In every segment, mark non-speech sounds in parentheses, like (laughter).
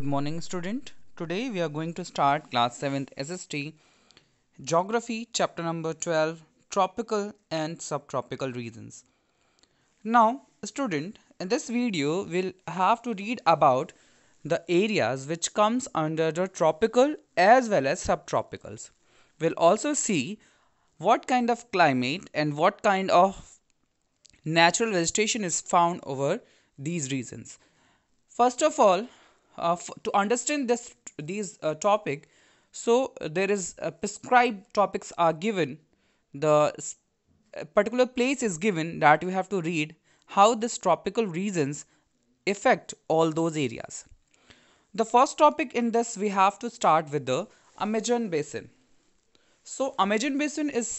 Good morning student. Today we are going to start class 7th SST Geography chapter number 12 Tropical and Subtropical Regions. Now student in this video we'll have to read about the areas which comes under the tropical as well as subtropicals. We'll also see what kind of climate and what kind of natural vegetation is found over these regions. First of all, uh, to understand this these uh, topic so uh, there is prescribed topics are given the particular place is given that you have to read how this tropical regions affect all those areas. The first topic in this we have to start with the Amazon basin. So Amazon basin is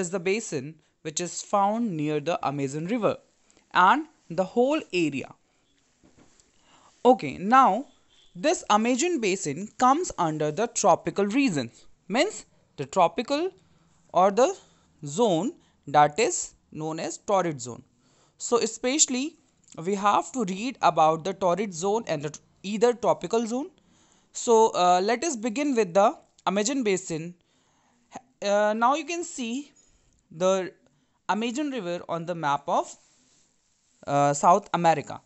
is the basin which is found near the Amazon river and the whole area Okay, now this Amazon basin comes under the tropical region, means the tropical or the zone that is known as torrid zone. So, especially we have to read about the torrid zone and the either tropical zone. So, uh, let us begin with the Amazon basin. Uh, now you can see the Amazon river on the map of uh, South America.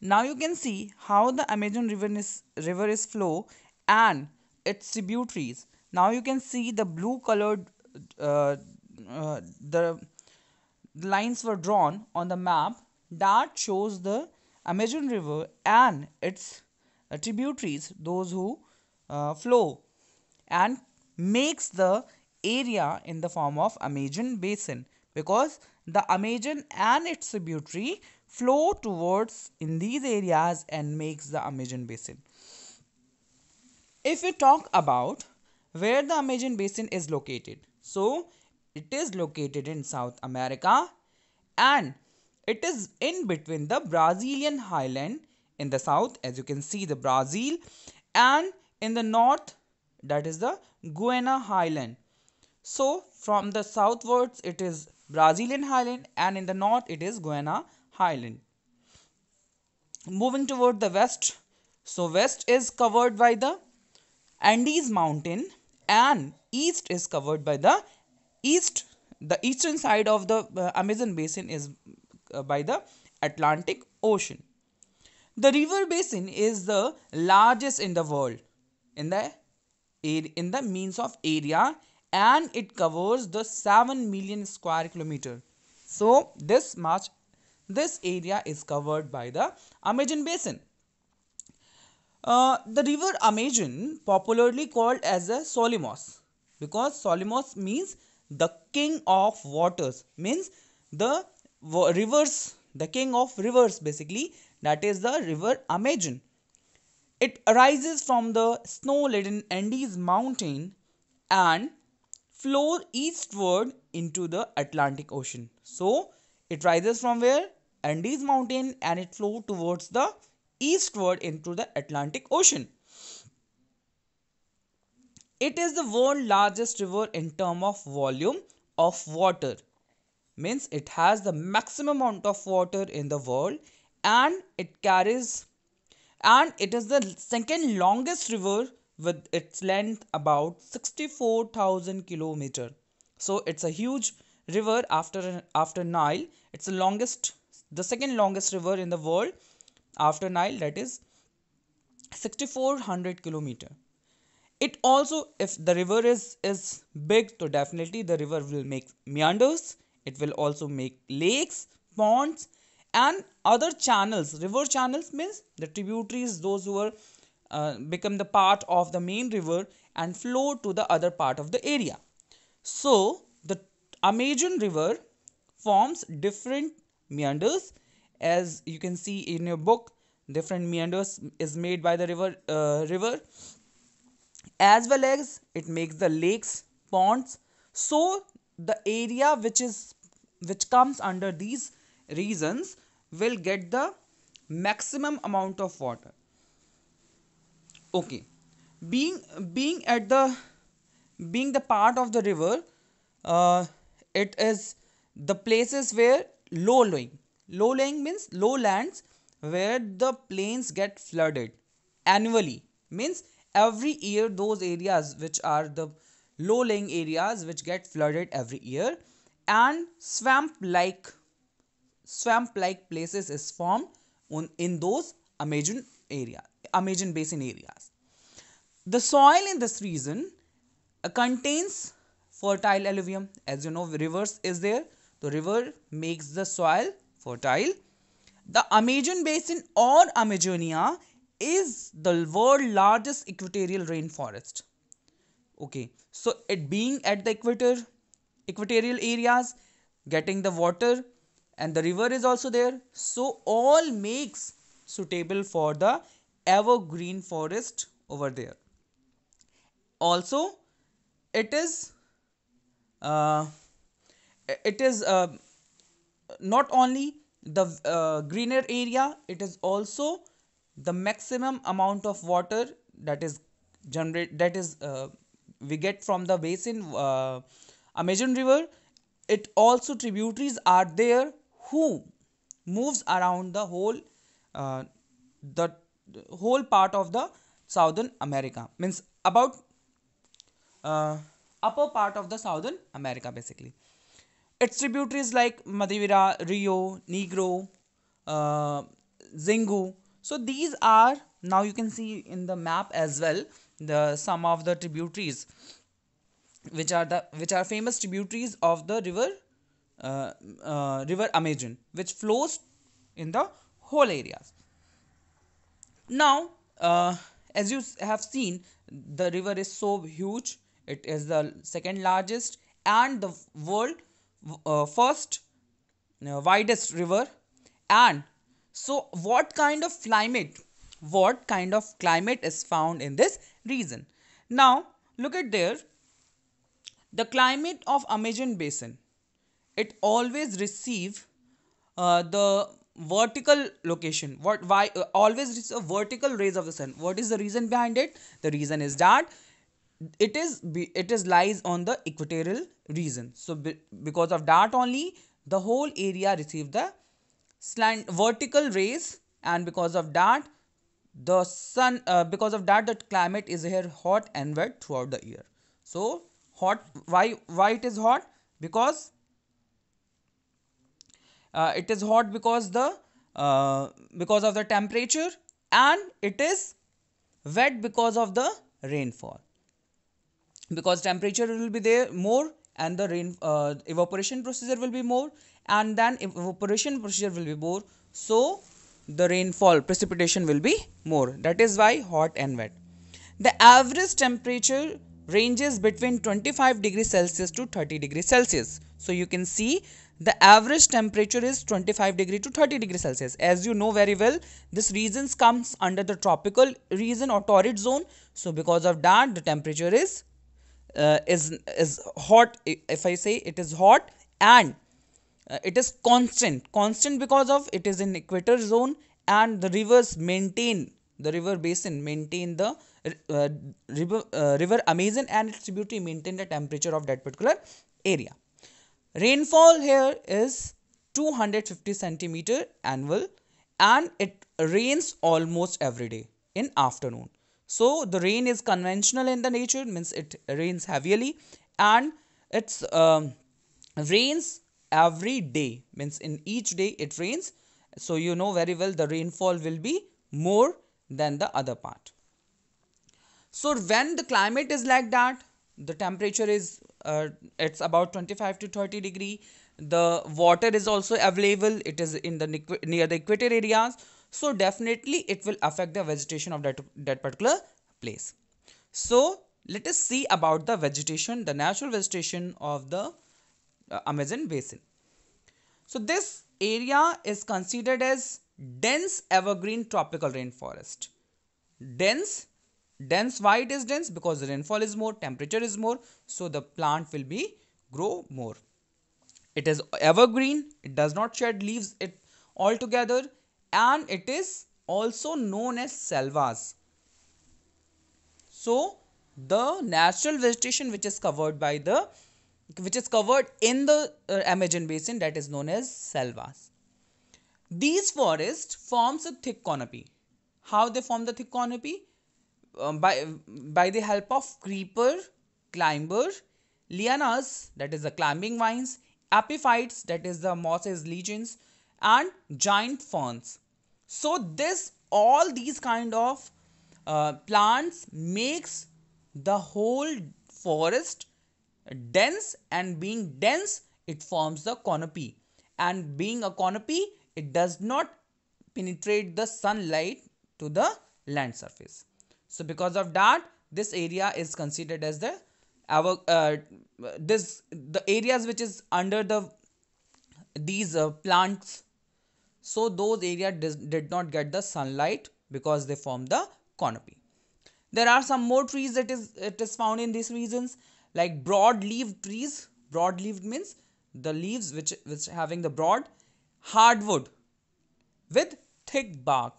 Now you can see how the Amazon river is, river is flow and its tributaries. Now you can see the blue colored uh, uh, the lines were drawn on the map that shows the Amazon river and its uh, tributaries those who uh, flow and makes the area in the form of Amazon basin because the Amazon and its tributary flow towards in these areas and makes the Amazon basin. If we talk about where the Amazon basin is located, so it is located in South America and it is in between the Brazilian highland in the south as you can see the Brazil and in the north that is the Guiana highland. So from the southwards it is Brazilian highland and in the north it is Guiana highland. Moving toward the west, so west is covered by the Andes mountain and east is covered by the east the eastern side of the uh, Amazon basin is uh, by the Atlantic Ocean. The river basin is the largest in the world in the in the means of area and it covers the 7 million square kilometer so this much this area is covered by the amazon basin uh, the river amazon popularly called as a solomos because solomos means the king of waters means the rivers the king of rivers basically that is the river amazon it arises from the snow laden andes mountain and flow eastward into the Atlantic Ocean. So it rises from where? Andes mountain and it flows towards the eastward into the Atlantic Ocean. It is the world largest river in term of volume of water. Means it has the maximum amount of water in the world and it carries and it is the second longest river with its length about 64,000 kilometer. So it's a huge river after after Nile. It's the longest, the second longest river in the world after Nile. That is 6400 kilometer. It also, if the river is is big, so definitely the river will make meanders. It will also make lakes, ponds, and other channels. River channels means the tributaries, those who are uh, become the part of the main river and flow to the other part of the area. So the Amazon River forms different meanders as you can see in your book different meanders is made by the river uh, river as well as it makes the lakes ponds so the area which is which comes under these reasons will get the maximum amount of water okay being being at the being the part of the river uh, it is the places where low lying low lying means lowlands where the plains get flooded annually means every year those areas which are the low lying areas which get flooded every year and swamp like swamp like places is formed on, in those amazon area amazon basin area the soil in this region uh, contains fertile alluvium. As you know, rivers is there. The river makes the soil fertile. The Amazon basin or Amazonia is the world's largest equatorial rainforest. Okay, so it being at the equator, equatorial areas, getting the water and the river is also there. So all makes suitable for the evergreen forest over there also it is uh, it is uh, not only the uh, greener area it is also the maximum amount of water that is generate that is uh, we get from the basin uh, amazon river it also tributaries are there who moves around the whole uh, the whole part of the southern america means about uh, upper part of the southern America basically. Its tributaries like madivira Rio, Negro, uh, Zingu. So these are now you can see in the map as well the some of the tributaries which are the which are famous tributaries of the river uh, uh, river Amazon which flows in the whole areas. Now, uh, as you have seen, the river is so huge it is the second largest and the world uh, first uh, widest river. And so, what kind of climate? What kind of climate is found in this region? Now, look at there. The climate of Amazon basin. It always receive uh, the vertical location what why uh, always reach a vertical rays of the sun what is the reason behind it the reason is that it is it is lies on the equatorial region so be, because of that only the whole area received the slant vertical rays and because of that the sun uh, because of that the climate is here hot and wet throughout the year so hot why why it is hot because uh, it is hot because the uh, because of the temperature and it is wet because of the rainfall because temperature will be there more and the rain uh, evaporation procedure will be more and then evaporation procedure will be more so the rainfall precipitation will be more that is why hot and wet the average temperature ranges between 25 degrees celsius to 30 degrees celsius so you can see the average temperature is 25 degree to 30 degree celsius as you know very well this regions comes under the tropical region or torrid zone so because of that the temperature is uh, is is hot if i say it is hot and uh, it is constant constant because of it is in equator zone and the rivers maintain the river basin maintain the uh, river uh, river amazon and its tributary maintain the temperature of that particular area rainfall here is 250 centimeter annual and it rains almost every day in afternoon so the rain is conventional in the nature, means it rains heavily and it's um, rains every day, means in each day it rains. So you know very well the rainfall will be more than the other part. So when the climate is like that, the temperature is uh, it's about 25 to 30 degree the water is also available it is in the near the equator areas so definitely it will affect the vegetation of that that particular place so let us see about the vegetation the natural vegetation of the uh, amazon basin so this area is considered as dense evergreen tropical rainforest dense dense why it is dense because the rainfall is more temperature is more so the plant will be grow more it is evergreen it does not shed leaves it altogether and it is also known as selvas so the natural vegetation which is covered by the which is covered in the uh, amazon basin that is known as selvas these forests forms a thick canopy how they form the thick canopy um, by by the help of creeper climber lianas that is the climbing vines epiphytes that is the mosses lichens and giant ferns so this all these kind of uh, plants makes the whole forest dense and being dense it forms the canopy and being a canopy it does not penetrate the sunlight to the land surface so because of that this area is considered as the our uh, this the areas which is under the these uh, plants so those area did not get the sunlight because they form the canopy there are some more trees that is it is found in these regions like broad leaved trees broad leaved means the leaves which which having the broad hardwood with thick bark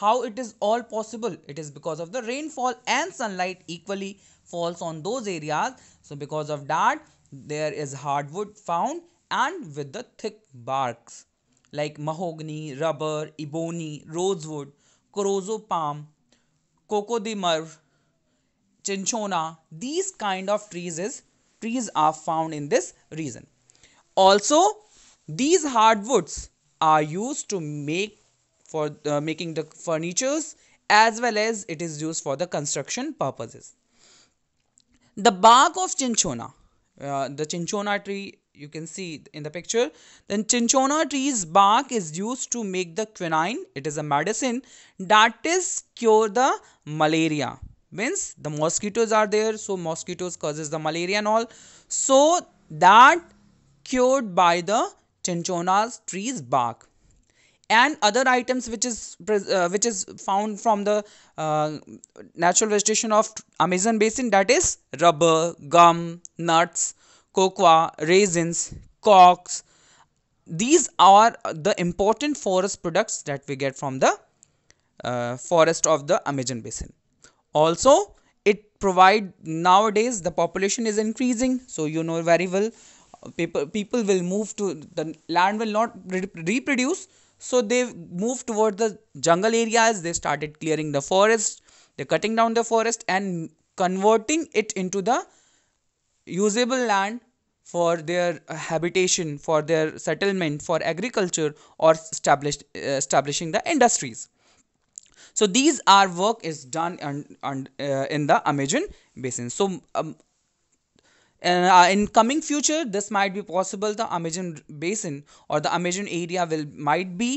how it is all possible it is because of the rainfall and sunlight equally falls on those areas so because of that there is hardwood found and with the thick barks like mahogany rubber ebony rosewood corozo palm cocodimar chinchona these kind of trees is trees are found in this region also these hardwoods are used to make for uh, making the furnitures as well as it is used for the construction purposes. The bark of chinchona, uh, the chinchona tree you can see in the picture, then chinchona tree's bark is used to make the quinine. It is a medicine that is cure the malaria. Means the mosquitoes are there, so mosquitoes causes the malaria and all. So that cured by the chinchona tree's bark and other items which is uh, which is found from the uh, natural vegetation of Amazon basin that is rubber, gum, nuts, cocoa, raisins, cox These are the important forest products that we get from the uh, forest of the Amazon basin. Also, it provide nowadays the population is increasing, so you know very well uh, people people will move to the land will not reproduce so they moved toward the jungle areas they started clearing the forest they're cutting down the forest and converting it into the usable land for their habitation for their settlement for agriculture or established uh, establishing the industries so these our work is done and and uh, in the amazon basin so um, uh, uh, in coming future this might be possible the amazon basin or the amazon area will might be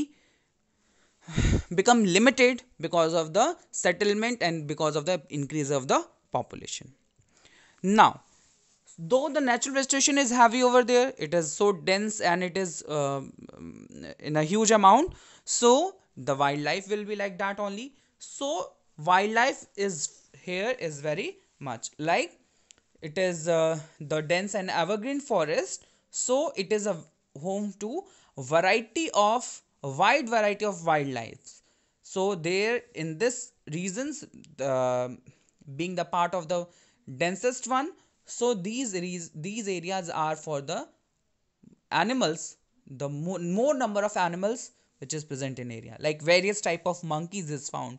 become limited because of the settlement and because of the increase of the population now though the natural vegetation is heavy over there it is so dense and it is uh, in a huge amount so the wildlife will be like that only so wildlife is here is very much like it is uh, the dense and evergreen forest so it is a home to variety of wide variety of wildlife so there in this regions uh, being the part of the densest one so these these areas are for the animals the more number of animals which is present in area like various type of monkeys is found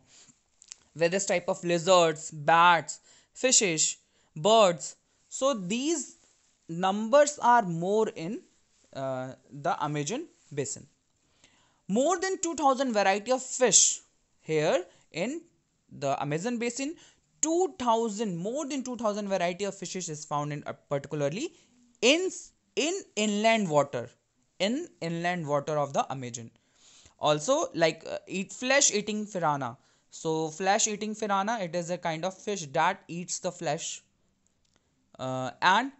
various type of lizards bats fishes birds. So these numbers are more in uh, the Amazon basin. More than 2000 variety of fish here in the Amazon basin. 2000 more than 2000 variety of fishes is found in uh, particularly in in inland water in inland water of the Amazon. Also like uh, eat flesh eating piranha. So flesh eating piranha it is a kind of fish that eats the flesh uh, and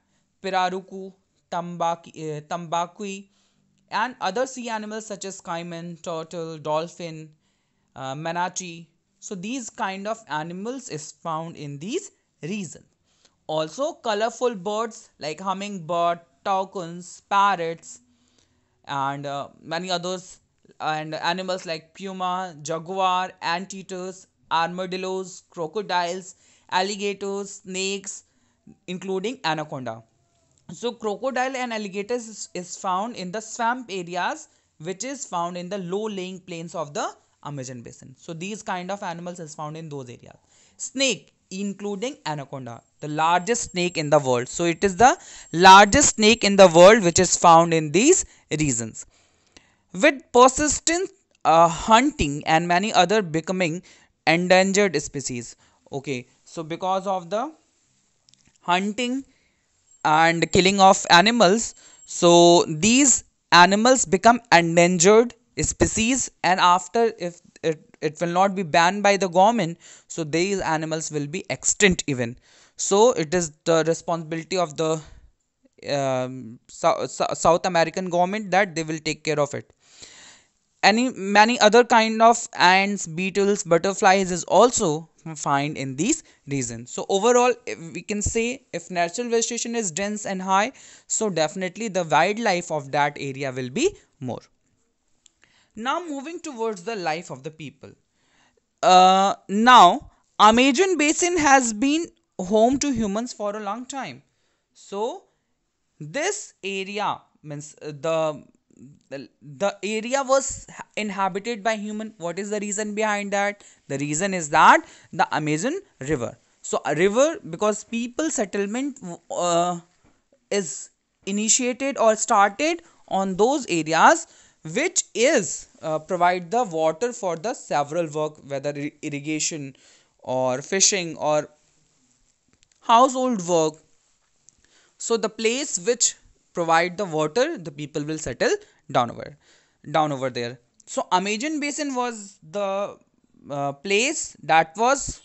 pirarucu, tambaki, uh, tambaqui, and other sea animals such as caiman, turtle, dolphin, uh, manatee. So these kind of animals is found in these regions. Also colorful birds like hummingbird, toucans, parrots, and uh, many others and animals like puma, jaguar, anteaters, armadillos, crocodiles, alligators, snakes, including anaconda. So crocodile and alligators is found in the swamp areas which is found in the low lying plains of the Amazon basin. So these kind of animals is found in those areas. Snake including anaconda the largest snake in the world. So it is the largest snake in the world which is found in these regions. With persistent uh, hunting and many other becoming endangered species. Okay so because of the hunting and killing of animals so these animals become endangered species and after if it, it will not be banned by the government so these animals will be extinct even so it is the responsibility of the um, so, so, south american government that they will take care of it any many other kind of ants beetles butterflies is also find in these regions so overall we can say if natural vegetation is dense and high so definitely the wildlife of that area will be more now moving towards the life of the people uh, now amazon basin has been home to humans for a long time so this area means uh, the the area was inhabited by human what is the reason behind that the reason is that the amazon river so a river because people settlement uh, is initiated or started on those areas which is uh, provide the water for the several work whether irrigation or fishing or household work so the place which provide the water, the people will settle down over, down over there. So Amazon basin was the uh, place that was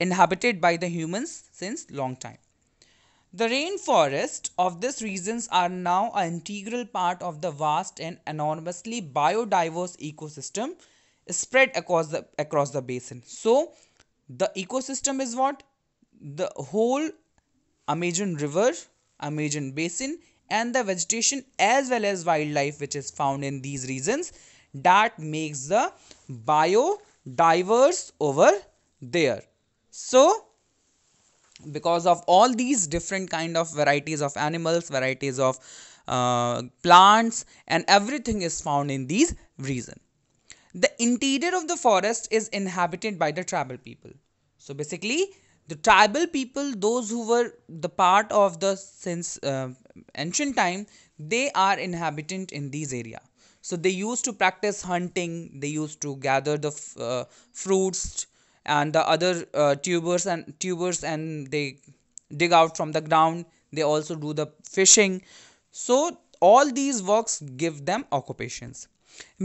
inhabited by the humans since long time. The rainforest of these regions are now an integral part of the vast and enormously biodiverse ecosystem spread across the across the basin. So the ecosystem is what? The whole Amazon River Amazon basin and the vegetation as well as wildlife which is found in these regions that makes the biodiverse over there. So because of all these different kind of varieties of animals, varieties of uh, plants and everything is found in these region. The interior of the forest is inhabited by the tribal people. So basically the tribal people those who were the part of the since uh, ancient time they are inhabitant in these area so they used to practice hunting they used to gather the f- uh, fruits and the other uh, tubers and tubers and they dig out from the ground they also do the fishing so all these works give them occupations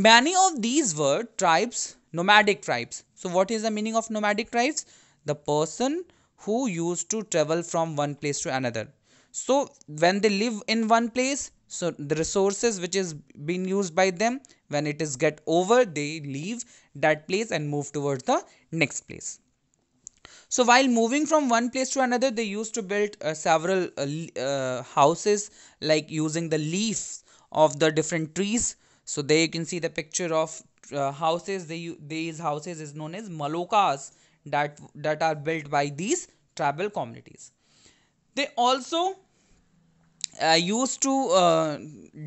many of these were tribes nomadic tribes so what is the meaning of nomadic tribes the person who used to travel from one place to another so when they live in one place so the resources which is being used by them when it is get over they leave that place and move towards the next place so while moving from one place to another they used to build uh, several uh, uh houses like using the leaves of the different trees so there you can see the picture of uh, houses they, these houses is known as malokas that that are built by these tribal communities they also uh, used to uh,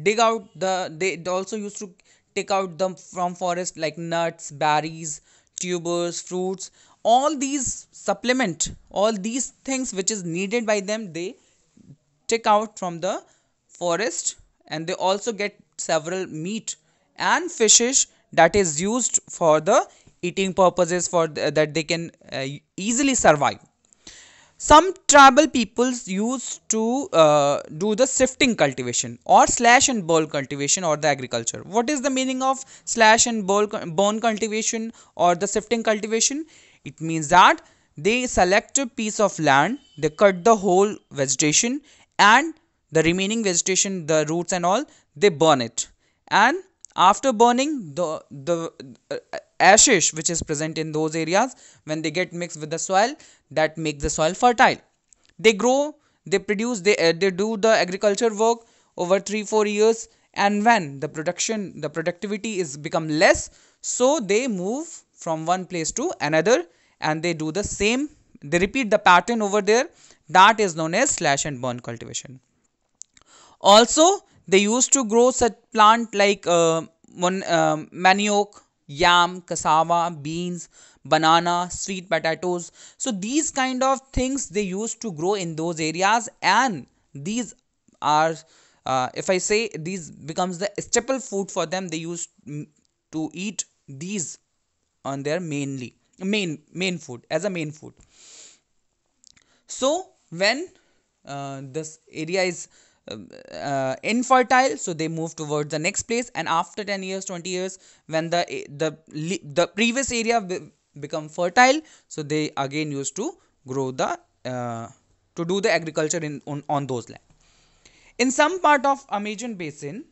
dig out the they also used to take out them from forest like nuts berries tubers fruits all these supplement all these things which is needed by them they take out from the forest and they also get several meat and fishes that is used for the eating purposes for th that they can uh, easily survive some tribal peoples used to uh, do the sifting cultivation or slash and burn cultivation or the agriculture what is the meaning of slash and bone cultivation or the sifting cultivation it means that they select a piece of land they cut the whole vegetation and the remaining vegetation the roots and all they burn it and after burning the the uh, ashes which is present in those areas when they get mixed with the soil that make the soil fertile they grow they produce they uh, they do the agriculture work over 3 4 years and when the production the productivity is become less so they move from one place to another and they do the same they repeat the pattern over there that is known as slash and burn cultivation also they used to grow such plant like uh, mon, uh, manioc, yam, cassava, beans, banana, sweet potatoes. So these kind of things they used to grow in those areas and these are uh, if I say these becomes the staple food for them they used to eat these on their mainly main main food as a main food so when uh, this area is uh, uh, infertile so they move towards the next place and after 10 years 20 years when the the the previous area be become fertile so they again used to grow the uh, to do the agriculture in on, on those land in some part of amazon basin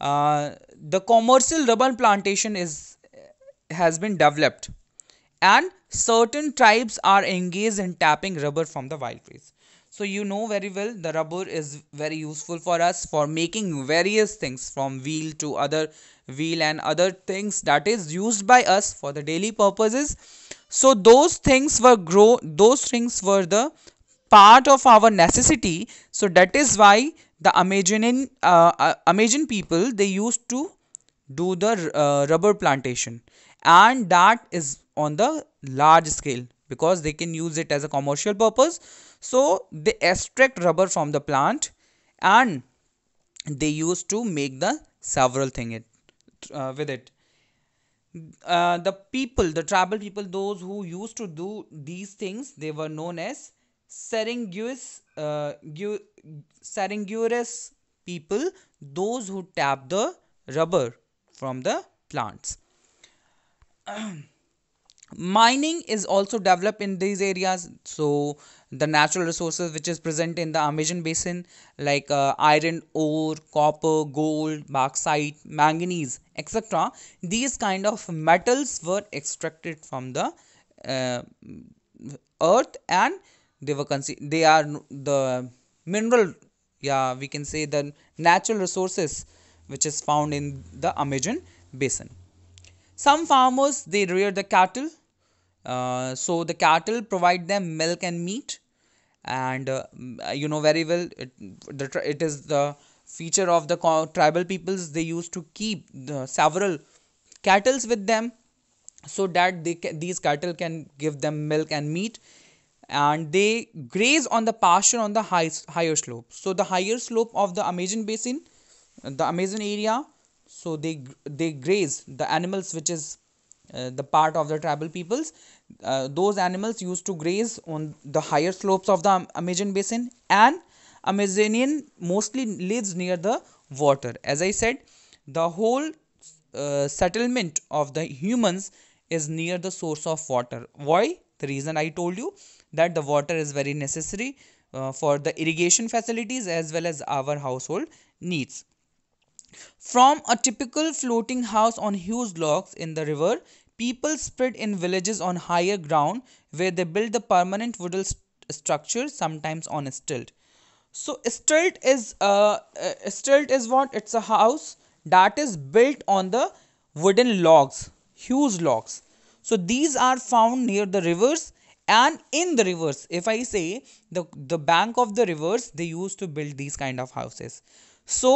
uh, the commercial rubber plantation is uh, has been developed and certain tribes are engaged in tapping rubber from the wild trees so you know very well the rubber is very useful for us for making various things from wheel to other wheel and other things that is used by us for the daily purposes so those things were grow those things were the part of our necessity so that is why the Amazonian uh, uh, Amazon people they used to do the uh, rubber plantation and that is on the large scale because they can use it as a commercial purpose so they extract rubber from the plant and they used to make the several thing it uh, with it uh, the people the tribal people those who used to do these things they were known as Seringuis, uh, people those who tap the rubber from the plants (clears throat) mining is also developed in these areas so the natural resources which is present in the Amazon basin like uh, iron ore, copper, gold, bauxite, manganese, etc. These kind of metals were extracted from the uh, earth and they were they are the mineral yeah we can say the natural resources which is found in the Amazon basin. Some farmers they rear the cattle uh, so the cattle provide them milk and meat and uh, uh, you know very well it, the, it is the feature of the tribal peoples they used to keep the several cattles with them so that they ca- these cattle can give them milk and meat and they graze on the pasture on the high, higher slope so the higher slope of the amazon basin uh, the amazon area so they they graze the animals which is uh, the part of the tribal peoples uh, those animals used to graze on the higher slopes of the Amazon basin and Amazonian mostly lives near the water. As I said, the whole uh, settlement of the humans is near the source of water. Why? The reason I told you that the water is very necessary uh, for the irrigation facilities as well as our household needs. From a typical floating house on huge logs in the river, People spread in villages on higher ground where they build the permanent wooden st- structure, sometimes on a stilt. So a stilt is uh, a stilt is what? It's a house that is built on the wooden logs, huge logs. So these are found near the rivers and in the rivers. If I say the the bank of the rivers, they used to build these kind of houses. So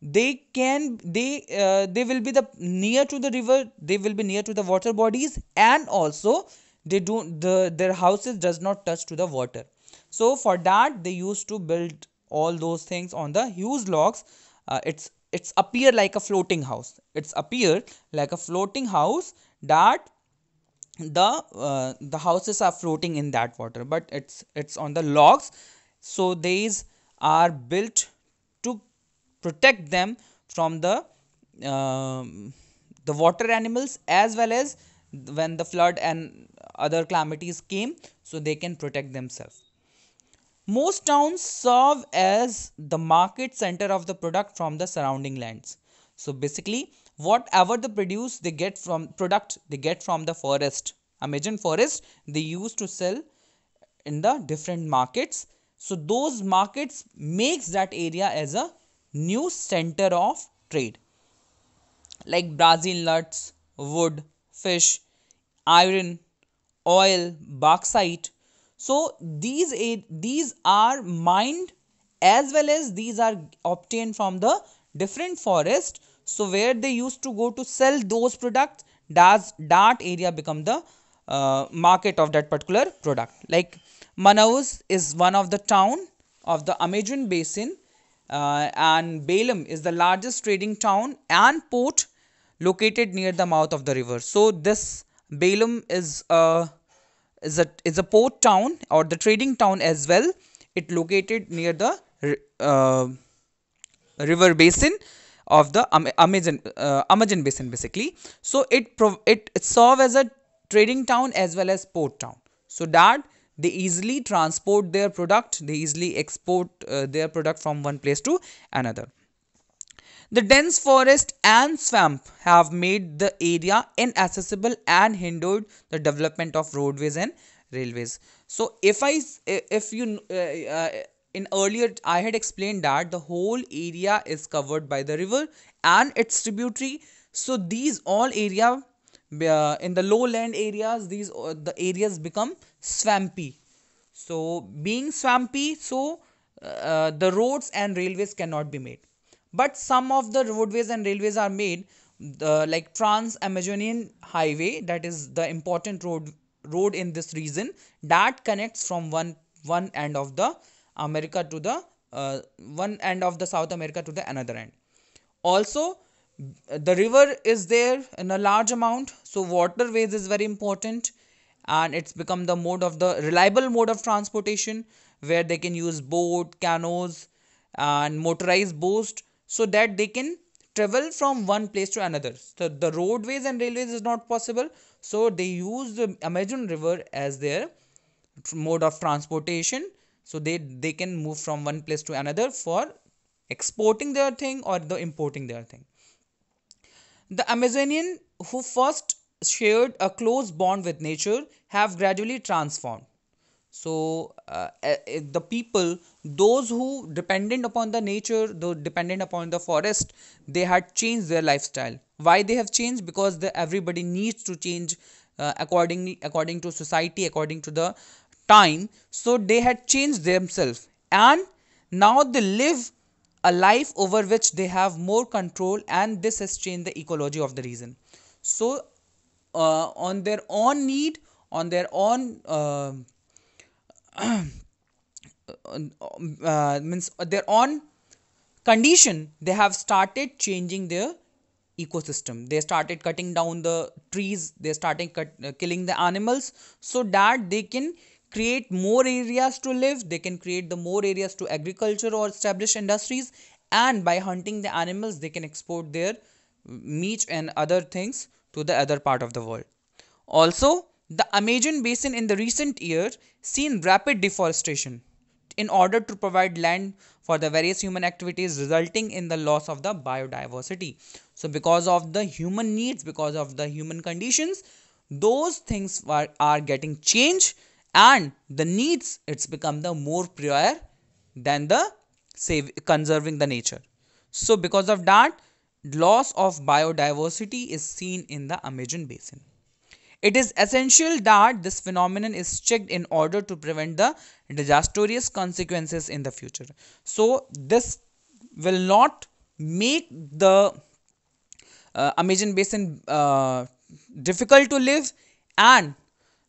they can they uh, they will be the near to the river they will be near to the water bodies and also they do the their houses does not touch to the water so for that they used to build all those things on the huge logs uh, it's it's appear like a floating house it's appear like a floating house that the uh, the houses are floating in that water but it's it's on the logs so these are built protect them from the uh, the water animals as well as when the flood and other calamities came so they can protect themselves most towns serve as the market center of the product from the surrounding lands so basically whatever the produce they get from product they get from the forest imagine forest they use to sell in the different markets so those markets makes that area as a new center of trade like Brazil nuts, wood, fish, iron, oil, bauxite. So these these are mined as well as these are obtained from the different forest. So where they used to go to sell those products, does that area become the uh, market of that particular product? Like Manaus is one of the town of the Amazon basin uh, and Balaam is the largest trading town and port located near the mouth of the river. So this Balaam is a is a is a port town or the trading town as well. It located near the uh, river basin of the Amazon uh, Amazon basin basically. So it it, it served as a trading town as well as port town. So that they easily transport their product they easily export uh, their product from one place to another the dense forest and swamp have made the area inaccessible and hindered the development of roadways and railways so if i if you uh, uh, in earlier i had explained that the whole area is covered by the river and its tributary so these all area uh, in the lowland areas these uh, the areas become swampy. So, being swampy, so uh, the roads and railways cannot be made. But some of the roadways and railways are made, the, like Trans Amazonian Highway, that is the important road road in this region that connects from one one end of the America to the uh, one end of the South America to the another end. Also, the river is there in a large amount, so waterways is very important and it's become the mode of the reliable mode of transportation where they can use boat canoes and motorized boats so that they can travel from one place to another so the roadways and railways is not possible so they use the amazon river as their mode of transportation so they they can move from one place to another for exporting their thing or the importing their thing the amazonian who first shared a close bond with nature have gradually transformed so uh, eh, eh, the people those who dependent upon the nature those dependent upon the forest they had changed their lifestyle why they have changed because the, everybody needs to change uh, accordingly according to society according to the time so they had changed themselves and now they live a life over which they have more control and this has changed the ecology of the region so uh, on their own need on their own uh, (clears throat) uh, means their own condition they have started changing their ecosystem they started cutting down the trees they started cut, uh, killing the animals so that they can create more areas to live they can create the more areas to agriculture or establish industries and by hunting the animals they can export their meat and other things to the other part of the world. Also, the Amazon basin in the recent years seen rapid deforestation in order to provide land for the various human activities resulting in the loss of the biodiversity. So because of the human needs, because of the human conditions, those things are, are getting changed and the needs it's become the more prior than the save, conserving the nature. So because of that, loss of biodiversity is seen in the Amazon basin. It is essential that this phenomenon is checked in order to prevent the disastrous consequences in the future. So this will not make the uh, Amazon basin uh, difficult to live and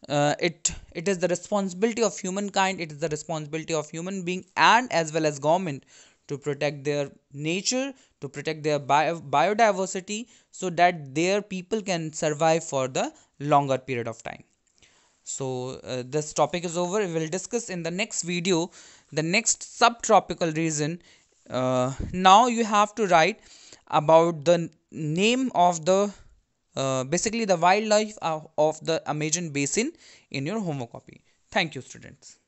uh, it it is the responsibility of humankind it is the responsibility of human being and as well as government to protect their nature, to protect their bio- biodiversity, so that their people can survive for the longer period of time. So, uh, this topic is over. We will discuss in the next video the next subtropical region. Uh, now, you have to write about the name of the uh, basically the wildlife of, of the Amazon basin in your homework copy. Thank you, students.